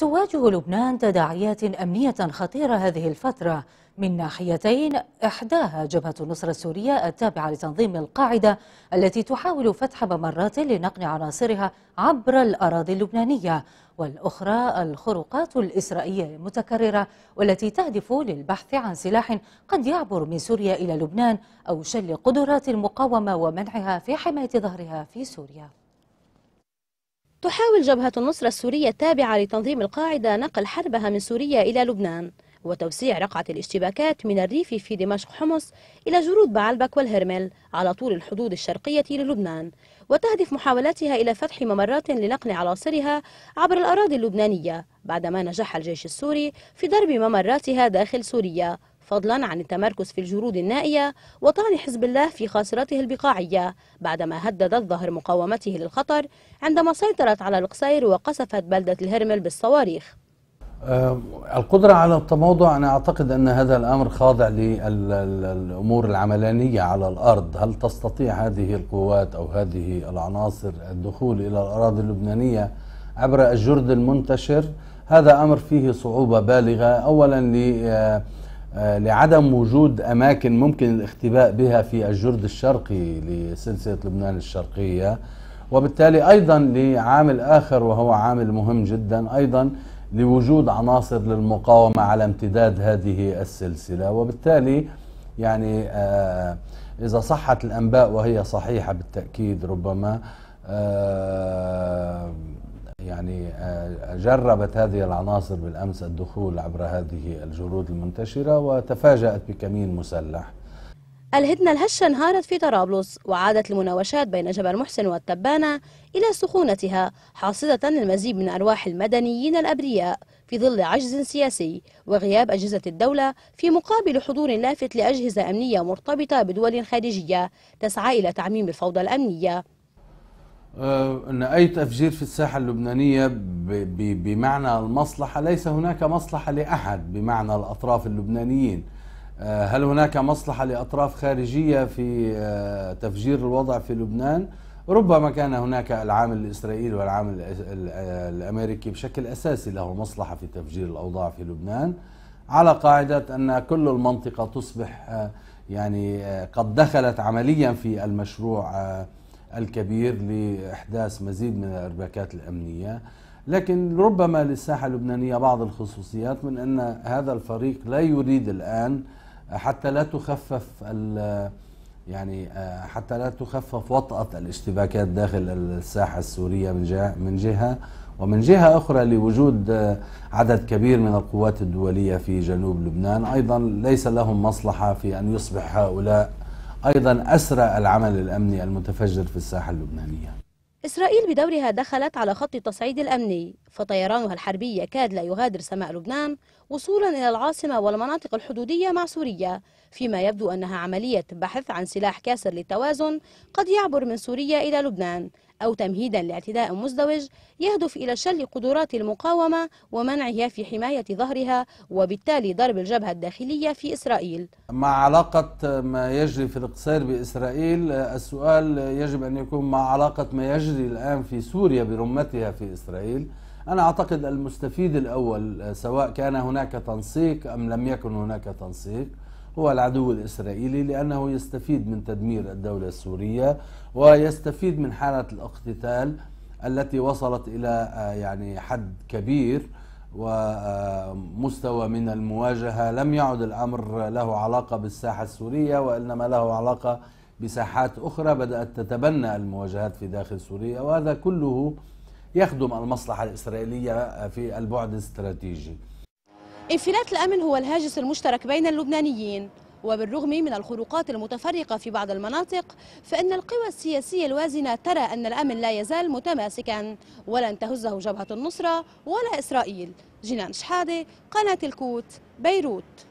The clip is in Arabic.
تواجه لبنان تداعيات أمنية خطيرة هذه الفترة من ناحيتين إحداها جبهة النصرة السورية التابعة لتنظيم القاعدة التي تحاول فتح ممرات لنقل عناصرها عبر الأراضي اللبنانية والأخرى الخروقات الإسرائيلية المتكررة والتي تهدف للبحث عن سلاح قد يعبر من سوريا إلى لبنان أو شل قدرات المقاومة ومنعها في حماية ظهرها في سوريا تحاول جبهة النصرة السورية التابعة لتنظيم القاعدة نقل حربها من سوريا إلى لبنان وتوسيع رقعة الاشتباكات من الريف في دمشق حمص إلى جرود بعلبك والهرمل على طول الحدود الشرقية للبنان وتهدف محاولاتها إلى فتح ممرات لنقل عناصرها عبر الأراضي اللبنانية بعدما نجح الجيش السوري في ضرب ممراتها داخل سوريا فضلا عن التمركز في الجرود النائية وطعن حزب الله في خاصرته البقاعية بعدما هددت ظهر مقاومته للخطر عندما سيطرت على القصير وقصفت بلدة الهرمل بالصواريخ آه، القدرة على التموضع أنا أعتقد أن هذا الأمر خاضع للأمور العملانية على الأرض هل تستطيع هذه القوات أو هذه العناصر الدخول إلى الأراضي اللبنانية عبر الجرد المنتشر هذا أمر فيه صعوبة بالغة أولا آه، آه، لعدم وجود أماكن ممكن الاختباء بها في الجرد الشرقي لسلسلة لبنان الشرقية وبالتالي أيضا لعامل آخر وهو عامل مهم جدا أيضا لوجود عناصر للمقاومة على امتداد هذه السلسلة وبالتالي يعني آه، إذا صحت الأنباء وهي صحيحة بالتأكيد ربما آه، جربت هذه العناصر بالأمس الدخول عبر هذه الجرود المنتشرة وتفاجأت بكمين مسلح الهدنة الهشة انهارت في طرابلس وعادت المناوشات بين جبل محسن والتبانة إلى سخونتها حاصدة المزيد من أرواح المدنيين الأبرياء في ظل عجز سياسي وغياب أجهزة الدولة في مقابل حضور لافت لأجهزة أمنية مرتبطة بدول خارجية تسعى إلى تعميم الفوضى الأمنية آه، ان اي تفجير في الساحه اللبنانيه بمعنى المصلحه ليس هناك مصلحه لاحد بمعنى الاطراف اللبنانيين آه، هل هناك مصلحه لاطراف خارجيه في آه، تفجير الوضع في لبنان ربما كان هناك العامل الاسرائيلي والعامل الامريكي بشكل اساسي له مصلحه في تفجير الاوضاع في لبنان على قاعده ان كل المنطقه تصبح يعني قد دخلت عمليا في المشروع الكبير لإحداث مزيد من الارباكات الأمنية لكن ربما للساحة اللبنانية بعض الخصوصيات من أن هذا الفريق لا يريد الآن حتى لا تخفف يعني حتى لا تخفف وطأة الاشتباكات داخل الساحة السورية من جهة, من جهة ومن جهة أخرى لوجود عدد كبير من القوات الدولية في جنوب لبنان أيضا ليس لهم مصلحة في أن يصبح هؤلاء أيضا أسرى العمل الأمني المتفجر في الساحة اللبنانية إسرائيل بدورها دخلت على خط التصعيد الأمني فطيرانها الحربي يكاد لا يغادر سماء لبنان وصولا إلى العاصمة والمناطق الحدودية مع سوريا فيما يبدو أنها عملية بحث عن سلاح كاسر للتوازن قد يعبر من سوريا إلى لبنان أو تمهيدا لاعتداء مزدوج يهدف إلى شل قدرات المقاومة ومنعها في حماية ظهرها وبالتالي ضرب الجبهة الداخلية في إسرائيل مع علاقة ما يجري في الاقتصاد بإسرائيل السؤال يجب أن يكون مع علاقة ما يجري الآن في سوريا برمتها في إسرائيل أنا أعتقد المستفيد الأول سواء كان هناك تنسيق أم لم يكن هناك تنسيق هو العدو الإسرائيلي لأنه يستفيد من تدمير الدولة السورية ويستفيد من حالة الاقتتال التي وصلت إلى آه، يعني حد كبير ومستوى من المواجهة لم يعد الأمر له علاقة بالساحة السورية وإنما له علاقة بساحات أخرى بدأت تتبنى المواجهات في داخل سوريا وهذا كله يخدم المصلحة الإسرائيلية آه، في البعد الاستراتيجي انفلات الأمن هو الهاجس المشترك بين اللبنانيين وبالرغم من الخروقات المتفرقة في بعض المناطق فإن القوى السياسية الوازنة ترى أن الأمن لا يزال متماسكا ولن تهزه جبهة النصرة ولا إسرائيل جنان شحادة قناة الكوت بيروت